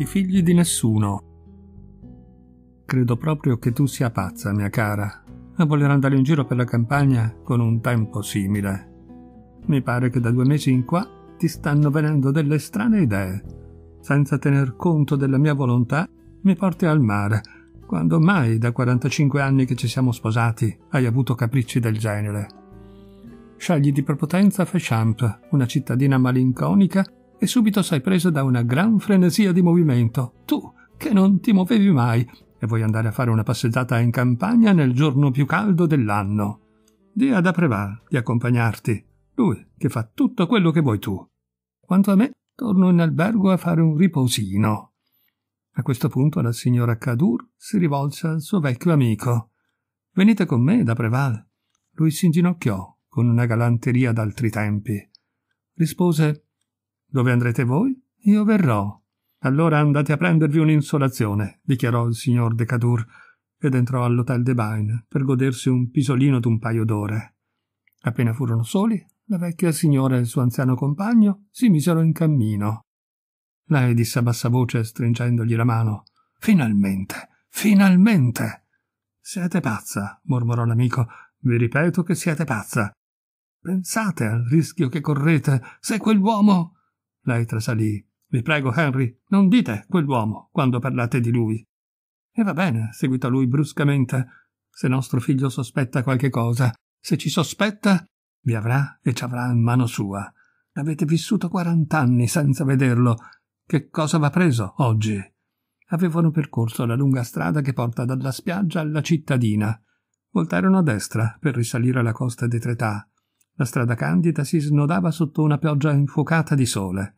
i figli di nessuno. Credo proprio che tu sia pazza, mia cara, a voler andare in giro per la campagna con un tempo simile. Mi pare che da due mesi in qua ti stanno venendo delle strane idee. Senza tener conto della mia volontà, mi porti al mare, quando mai da 45 anni che ci siamo sposati hai avuto capricci del genere? Scegli di prepotenza Féchamp, una cittadina malinconica e subito sei presa da una gran frenesia di movimento. Tu, che non ti muovevi mai, e vuoi andare a fare una passeggiata in campagna nel giorno più caldo dell'anno. Dì ad Apreval di accompagnarti, lui che fa tutto quello che vuoi tu. Quanto a me, torno in albergo a fare un riposino. A questo punto la signora Cadur si rivolse al suo vecchio amico. Venite con me da Preval. Lui si inginocchiò con una galanteria d'altri tempi. Rispose dove andrete voi? Io verrò. Allora andate a prendervi un'insolazione, dichiarò il signor Decatur, ed entrò all'hotel de Bain per godersi un pisolino d'un paio d'ore. Appena furono soli, la vecchia signora e il suo anziano compagno si misero in cammino. Lei disse a bassa voce, stringendogli la mano: Finalmente, finalmente! Siete pazza, mormorò l'amico. Vi ripeto che siete pazza. Pensate al rischio che correte se quell'uomo. Lei trasalì. Vi prego, Henry, non dite quell'uomo quando parlate di lui. E va bene, seguitò lui bruscamente. Se nostro figlio sospetta qualche cosa, se ci sospetta, vi avrà e ci avrà in mano sua. Avete vissuto quarant'anni senza vederlo. Che cosa va preso oggi? Avevano percorso la lunga strada che porta dalla spiaggia alla cittadina. Voltarono a destra per risalire alla costa di Tretà. La strada candida si snodava sotto una pioggia infuocata di sole.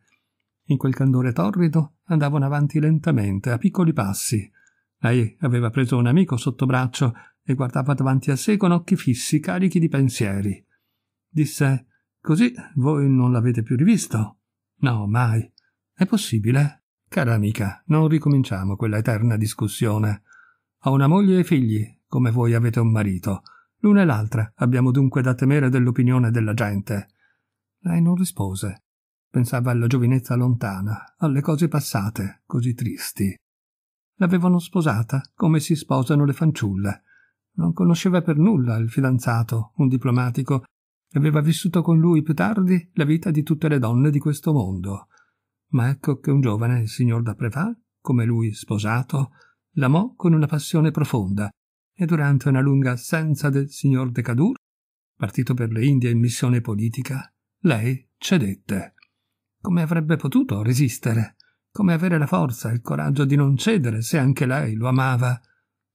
In quel candore torrido andavano avanti lentamente, a piccoli passi. Lei aveva preso un amico sotto braccio e guardava davanti a sé con occhi fissi, carichi di pensieri. Disse: Così voi non l'avete più rivisto? No, mai. È possibile? Cara amica, non ricominciamo quella eterna discussione. Ho una moglie e figli, come voi avete un marito. L'una e l'altra abbiamo dunque da temere dell'opinione della gente. Lei non rispose. Pensava alla giovinezza lontana, alle cose passate, così tristi. L'avevano sposata come si sposano le fanciulle. Non conosceva per nulla il fidanzato, un diplomatico, e aveva vissuto con lui più tardi la vita di tutte le donne di questo mondo. Ma ecco che un giovane, il signor da Prevà, come lui sposato, l'amò con una passione profonda, e durante una lunga assenza del signor Decadur, partito per le Indie in missione politica, lei cedette. Come avrebbe potuto resistere? Come avere la forza e il coraggio di non cedere se anche lei lo amava?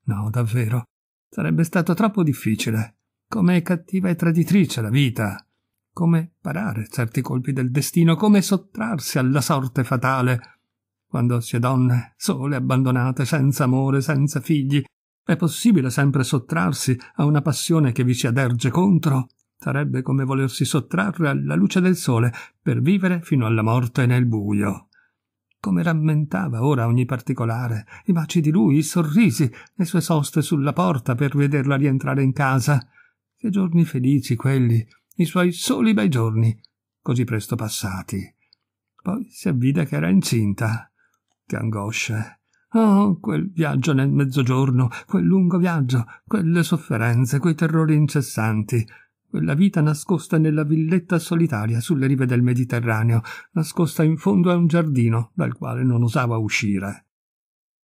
No, davvero, sarebbe stato troppo difficile. Come è cattiva e traditrice la vita. Come parare certi colpi del destino, come sottrarsi alla sorte fatale. Quando si è donne, sole, abbandonate, senza amore, senza figli, è possibile sempre sottrarsi a una passione che vi si aderge contro? Sarebbe come volersi sottrarre alla luce del sole per vivere fino alla morte nel buio. Come rammentava ora ogni particolare, i baci di lui, i sorrisi, le sue soste sulla porta per vederla rientrare in casa. Che giorni felici quelli, i suoi soli bei giorni, così presto passati. Poi si avvide che era incinta. Che angosce! Oh, quel viaggio nel mezzogiorno, quel lungo viaggio, quelle sofferenze, quei terrori incessanti, quella vita nascosta nella villetta solitaria sulle rive del Mediterraneo, nascosta in fondo a un giardino dal quale non osava uscire.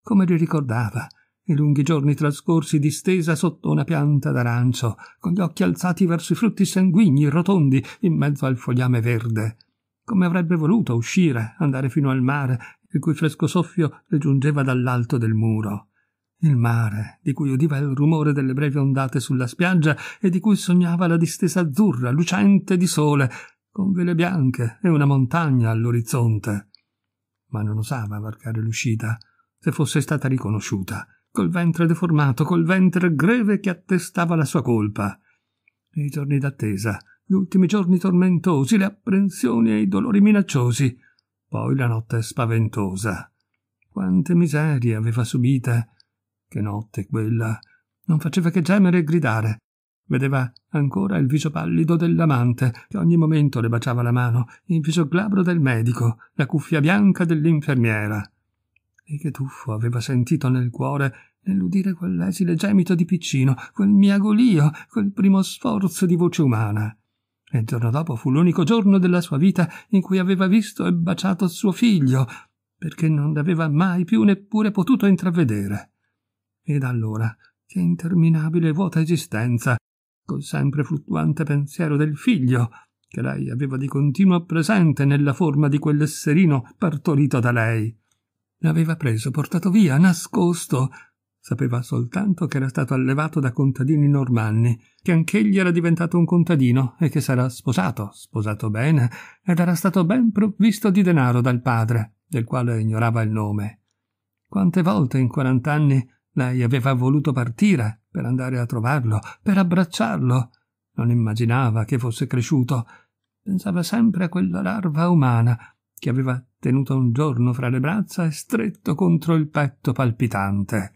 Come li ricordava, i lunghi giorni trascorsi distesa sotto una pianta d'arancio, con gli occhi alzati verso i frutti sanguigni rotondi in mezzo al fogliame verde. Come avrebbe voluto uscire, andare fino al mare il cui fresco soffio le giungeva dall'alto del muro. Il mare, di cui udiva il rumore delle brevi ondate sulla spiaggia e di cui sognava la distesa azzurra, lucente di sole, con vele bianche e una montagna all'orizzonte. Ma non osava varcare l'uscita, se fosse stata riconosciuta, col ventre deformato, col ventre greve che attestava la sua colpa. I giorni d'attesa, gli ultimi giorni tormentosi, le apprensioni e i dolori minacciosi. Poi la notte spaventosa. Quante miserie aveva subite! Che notte quella! Non faceva che gemere e gridare. Vedeva ancora il viso pallido dell'amante, che ogni momento le baciava la mano, il viso glabro del medico, la cuffia bianca dell'infermiera. E che tuffo aveva sentito nel cuore nell'udire quell'esile gemito di piccino, quel miagolio, quel primo sforzo di voce umana e il giorno dopo fu l'unico giorno della sua vita in cui aveva visto e baciato suo figlio, perché non l'aveva mai più neppure potuto intravedere. E da allora, che interminabile e vuota esistenza, col sempre fluttuante pensiero del figlio, che lei aveva di continuo presente nella forma di quell'esserino partorito da lei. L'aveva preso, portato via, nascosto, Sapeva soltanto che era stato allevato da contadini normanni, che anch'egli era diventato un contadino e che s'era sposato, sposato bene, ed era stato ben provvisto di denaro dal padre, del quale ignorava il nome. Quante volte in quarant'anni lei aveva voluto partire per andare a trovarlo, per abbracciarlo. Non immaginava che fosse cresciuto. Pensava sempre a quella larva umana che aveva tenuto un giorno fra le braccia e stretto contro il petto palpitante.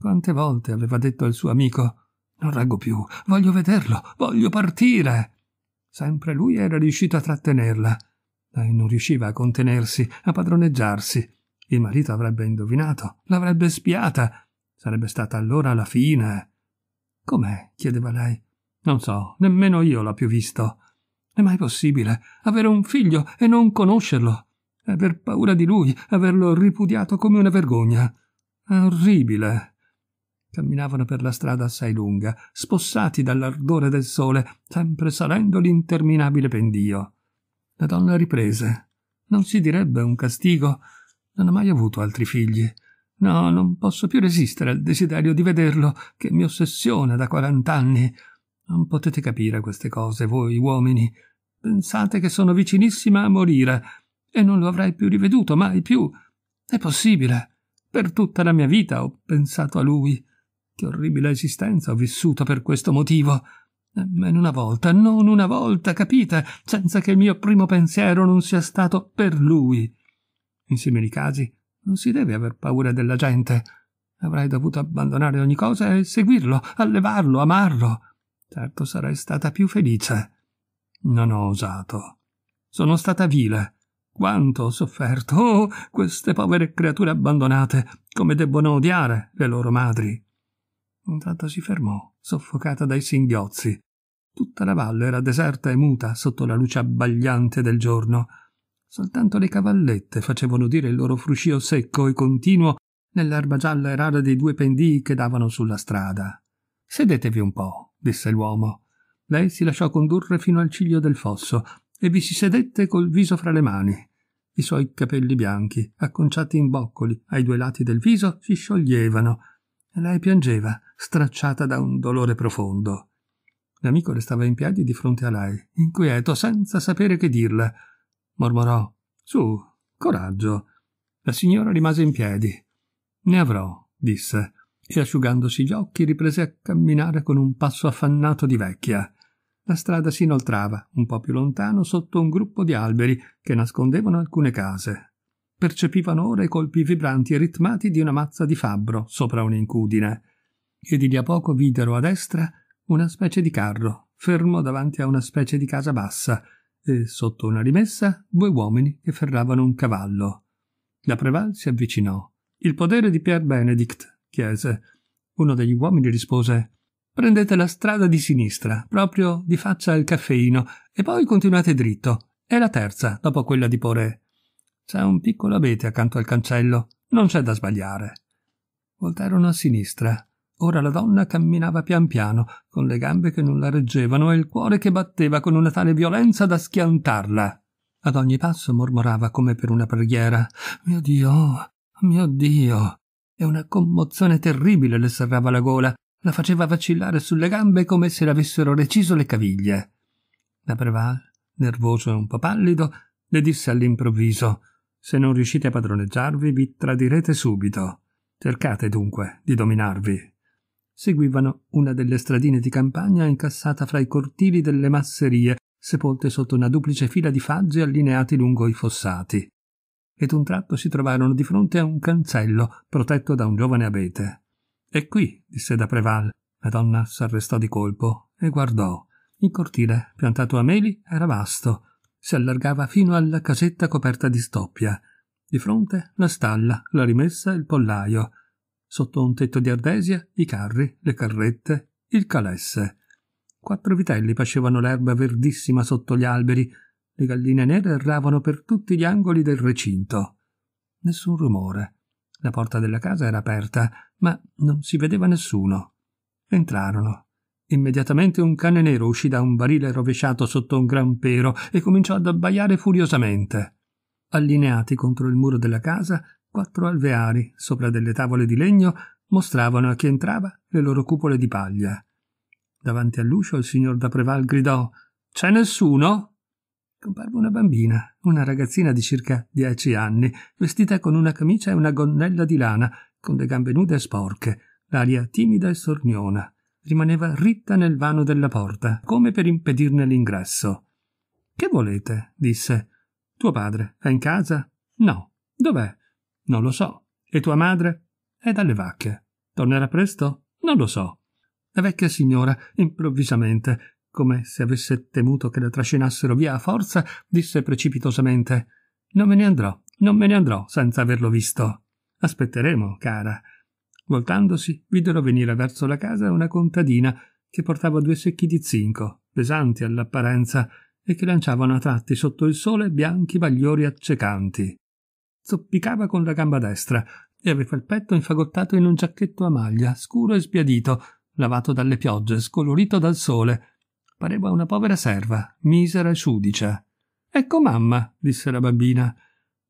Quante volte aveva detto al suo amico Non reggo più, voglio vederlo, voglio partire. Sempre lui era riuscito a trattenerla. Lei non riusciva a contenersi, a padroneggiarsi. Il marito avrebbe indovinato, l'avrebbe spiata. Sarebbe stata allora la fine. Com'è? chiedeva lei. Non so, nemmeno io l'ho più visto. È mai possibile avere un figlio e non conoscerlo? Aver paura di lui, averlo ripudiato come una vergogna. È orribile camminavano per la strada assai lunga, spossati dall'ardore del sole, sempre salendo l'interminabile pendio. La donna riprese. Non si direbbe un castigo. Non ho mai avuto altri figli. No, non posso più resistere al desiderio di vederlo, che mi ossessiona da quarant'anni. Non potete capire queste cose, voi uomini. Pensate che sono vicinissima a morire, e non lo avrei più riveduto mai più. È possibile. Per tutta la mia vita ho pensato a lui. Che orribile esistenza ho vissuto per questo motivo. Nemmeno una volta, non una volta, capite, senza che il mio primo pensiero non sia stato per lui. In simili casi non si deve aver paura della gente. Avrei dovuto abbandonare ogni cosa e seguirlo, allevarlo, amarlo. Certo sarei stata più felice. Non ho osato. Sono stata vile. Quanto ho sofferto! Oh, queste povere creature abbandonate, come debbono odiare le loro madri! Intanto si fermò, soffocata dai singhiozzi. Tutta la valle era deserta e muta sotto la luce abbagliante del giorno. Soltanto le cavallette facevano dire il loro fruscio secco e continuo nell'erba gialla e rara dei due pendii che davano sulla strada. Sedetevi un po', disse l'uomo. Lei si lasciò condurre fino al ciglio del fosso e vi si sedette col viso fra le mani. I suoi capelli bianchi, acconciati in boccoli ai due lati del viso, si scioglievano lei piangeva, stracciata da un dolore profondo. L'amico restava in piedi di fronte a lei, inquieto, senza sapere che dirle. Mormorò: Su, coraggio. La signora rimase in piedi. Ne avrò, disse, e asciugandosi gli occhi riprese a camminare con un passo affannato di vecchia. La strada si inoltrava, un po' più lontano, sotto un gruppo di alberi che nascondevano alcune case, percepivano ora i colpi vibranti e ritmati di una mazza di fabbro sopra un'incudine, e di lì a poco videro a destra una specie di carro, fermo davanti a una specie di casa bassa, e sotto una rimessa due uomini che ferravano un cavallo. La Preval si avvicinò. Il podere di Pierre Benedict, chiese. Uno degli uomini rispose Prendete la strada di sinistra, proprio di faccia al caffeino, e poi continuate dritto. È la terza, dopo quella di Poré. C'è un piccolo abete accanto al cancello. Non c'è da sbagliare. Voltarono a sinistra. Ora la donna camminava pian piano, con le gambe che non la reggevano e il cuore che batteva con una tale violenza da schiantarla. Ad ogni passo mormorava come per una preghiera. Mio Dio, mio Dio. E una commozione terribile le serrava la gola, la faceva vacillare sulle gambe come se le avessero reciso le caviglie. La Preval, nervoso e un po' pallido, le disse all'improvviso se non riuscite a padroneggiarvi, vi tradirete subito. Cercate dunque di dominarvi. Seguivano una delle stradine di campagna incassata fra i cortili delle masserie, sepolte sotto una duplice fila di faggi allineati lungo i fossati. Ed un tratto si trovarono di fronte a un cancello protetto da un giovane abete. E qui, disse da Preval. La donna s'arrestò di colpo e guardò. Il cortile, piantato a meli, era vasto, si allargava fino alla casetta coperta di stoppia. Di fronte la stalla, la rimessa e il pollaio. Sotto un tetto di ardesia i carri, le carrette, il calesse. Quattro vitelli pascevano l'erba verdissima sotto gli alberi, le galline nere erravano per tutti gli angoli del recinto. Nessun rumore. La porta della casa era aperta, ma non si vedeva nessuno. Entrarono. Immediatamente un cane nero uscì da un barile rovesciato sotto un gran pero e cominciò ad abbaiare furiosamente. Allineati contro il muro della casa, quattro alveari, sopra delle tavole di legno, mostravano a chi entrava le loro cupole di paglia. Davanti all'uscio il signor Dapreval gridò C'è nessuno? Comparve una bambina, una ragazzina di circa dieci anni, vestita con una camicia e una gonnella di lana, con le gambe nude e sporche, l'aria timida e sorniona rimaneva ritta nel vano della porta, come per impedirne l'ingresso. Che volete? disse. Tuo padre è in casa? No. Dov'è? Non lo so. E tua madre? È dalle vacche. Tornerà presto? Non lo so. La vecchia signora, improvvisamente, come se avesse temuto che la trascinassero via a forza, disse precipitosamente Non me ne andrò, non me ne andrò senza averlo visto. Aspetteremo, cara. Voltandosi, videro venire verso la casa una contadina che portava due secchi di zinco, pesanti all'apparenza, e che lanciavano a tratti sotto il sole bianchi bagliori accecanti. Zoppicava con la gamba destra e aveva il petto infagottato in un giacchetto a maglia, scuro e sbiadito, lavato dalle piogge, scolorito dal sole. Pareva una povera serva, misera e sudicia. Ecco mamma, disse la bambina.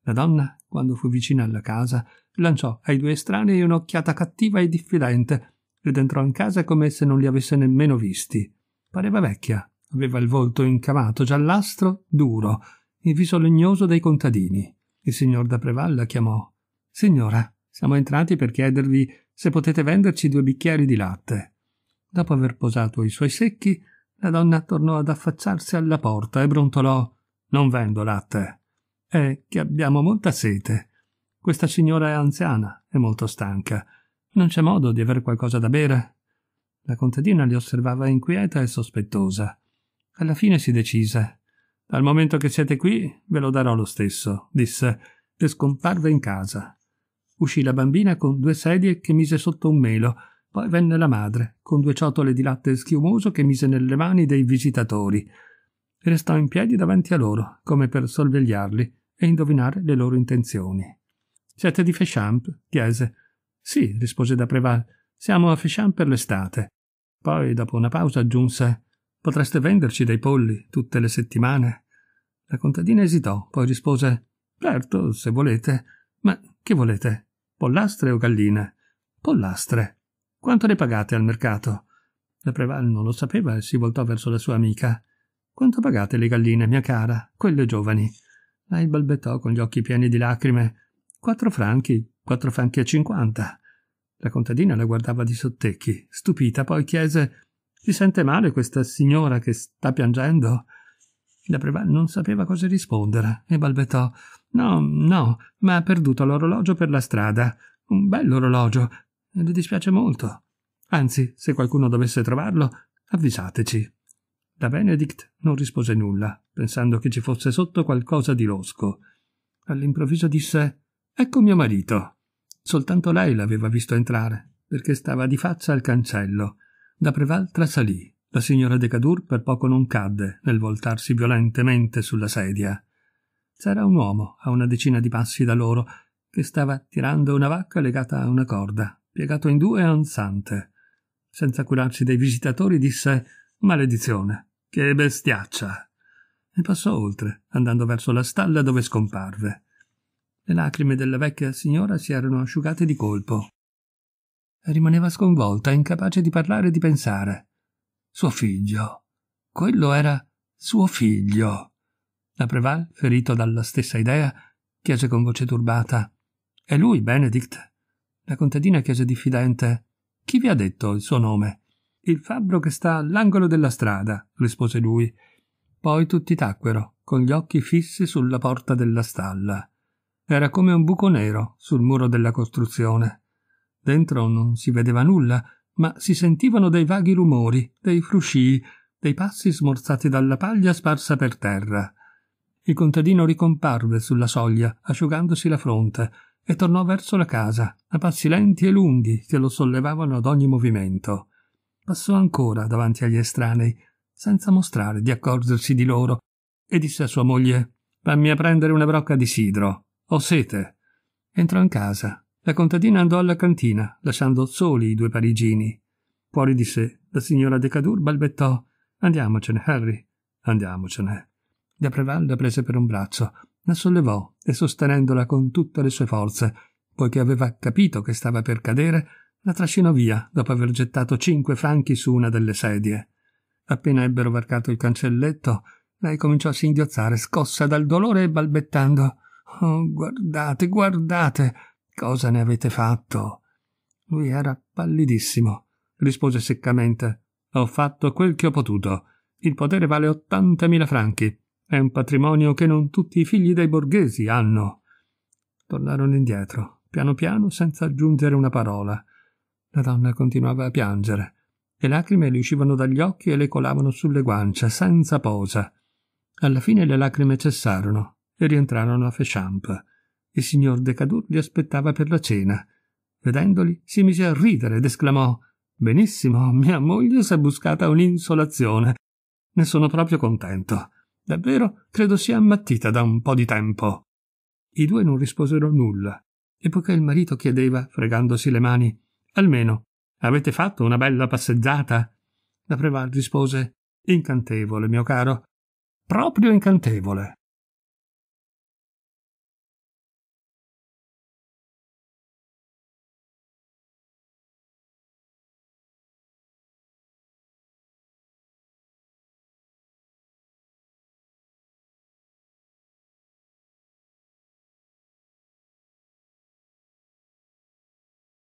La donna, quando fu vicina alla casa, lanciò ai due estranei un'occhiata cattiva e diffidente ed entrò in casa come se non li avesse nemmeno visti. Pareva vecchia, aveva il volto incavato, giallastro, duro, il viso legnoso dei contadini. Il signor da Prevalla chiamò. Signora, siamo entrati per chiedervi se potete venderci due bicchieri di latte. Dopo aver posato i suoi secchi, la donna tornò ad affacciarsi alla porta e brontolò Non vendo latte. È eh, che abbiamo molta sete. Questa signora è anziana, e molto stanca. Non c'è modo di avere qualcosa da bere? La contadina li osservava inquieta e sospettosa. Alla fine si decise. Dal momento che siete qui, ve lo darò lo stesso, disse, e scomparve in casa. Uscì la bambina con due sedie che mise sotto un melo, poi venne la madre, con due ciotole di latte schiumoso che mise nelle mani dei visitatori. Restò in piedi davanti a loro, come per sorvegliarli e indovinare le loro intenzioni. Siete di Féchamp? chiese. Sì, rispose da Preval. Siamo a Féchamp per l'estate. Poi, dopo una pausa, aggiunse Potreste venderci dei polli tutte le settimane? La contadina esitò, poi rispose Certo, se volete. Ma che volete? Pollastre o galline? Pollastre. Quanto le pagate al mercato? La Preval non lo sapeva e si voltò verso la sua amica. Quanto pagate le galline, mia cara, quelle giovani? Lei balbettò con gli occhi pieni di lacrime. Quattro franchi, quattro franchi e cinquanta. La contadina la guardava di sottecchi, stupita, poi chiese Si sente male questa signora che sta piangendo? La Preval non sapeva cosa rispondere e balbettò No, no, ma ha perduto l'orologio per la strada. Un bell'orologio. Le dispiace molto. Anzi, se qualcuno dovesse trovarlo, avvisateci. La Benedict non rispose nulla, pensando che ci fosse sotto qualcosa di losco. All'improvviso disse Ecco mio marito. Soltanto lei l'aveva visto entrare, perché stava di faccia al cancello. Da Preval trasalì. La signora Decadur per poco non cadde nel voltarsi violentemente sulla sedia. C'era un uomo a una decina di passi da loro che stava tirando una vacca legata a una corda, piegato in due e ansante. Senza curarsi dei visitatori disse Maledizione, che bestiaccia! E passò oltre, andando verso la stalla dove scomparve. Le lacrime della vecchia signora si erano asciugate di colpo. Rimaneva sconvolta, incapace di parlare e di pensare. Suo figlio. Quello era suo figlio. La Preval, ferito dalla stessa idea, chiese con voce turbata. È lui, Benedict? La contadina chiese diffidente. Chi vi ha detto il suo nome? Il fabbro che sta all'angolo della strada, rispose lui. Poi tutti tacquero, con gli occhi fissi sulla porta della stalla. Era come un buco nero sul muro della costruzione. Dentro non si vedeva nulla, ma si sentivano dei vaghi rumori, dei fruscii, dei passi smorzati dalla paglia sparsa per terra. Il contadino ricomparve sulla soglia, asciugandosi la fronte, e tornò verso la casa, a passi lenti e lunghi che lo sollevavano ad ogni movimento. Passò ancora davanti agli estranei, senza mostrare di accorgersi di loro, e disse a sua moglie Fammi a prendere una brocca di sidro. Ho sete. Entrò in casa. La contadina andò alla cantina, lasciando soli i due parigini. Fuori di sé, la signora Decadur balbettò: Andiamocene, Harry, andiamocene. La Preval la prese per un braccio, la sollevò e sostenendola con tutte le sue forze, poiché aveva capito che stava per cadere, la trascinò via dopo aver gettato cinque franchi su una delle sedie. Appena ebbero varcato il cancelletto, lei cominciò a singhiozzare, scossa dal dolore e balbettando. Oh, guardate, guardate cosa ne avete fatto. Lui era pallidissimo. rispose seccamente. Ho fatto quel che ho potuto. Il potere vale ottantamila franchi. È un patrimonio che non tutti i figli dei borghesi hanno. Tornarono indietro, piano piano, senza aggiungere una parola. La donna continuava a piangere. Le lacrime le uscivano dagli occhi e le colavano sulle guance, senza posa. Alla fine le lacrime cessarono e rientrarono a Fechamp. Il signor Decadur li aspettava per la cena. Vedendoli, si mise a ridere ed esclamò Benissimo, mia moglie s'è buscata un'insolazione. Ne sono proprio contento. Davvero, credo sia ammattita da un po' di tempo. I due non risposero nulla, e poiché il marito chiedeva, fregandosi le mani, Almeno, avete fatto una bella passeggiata? La Preval rispose Incantevole, mio caro, proprio incantevole.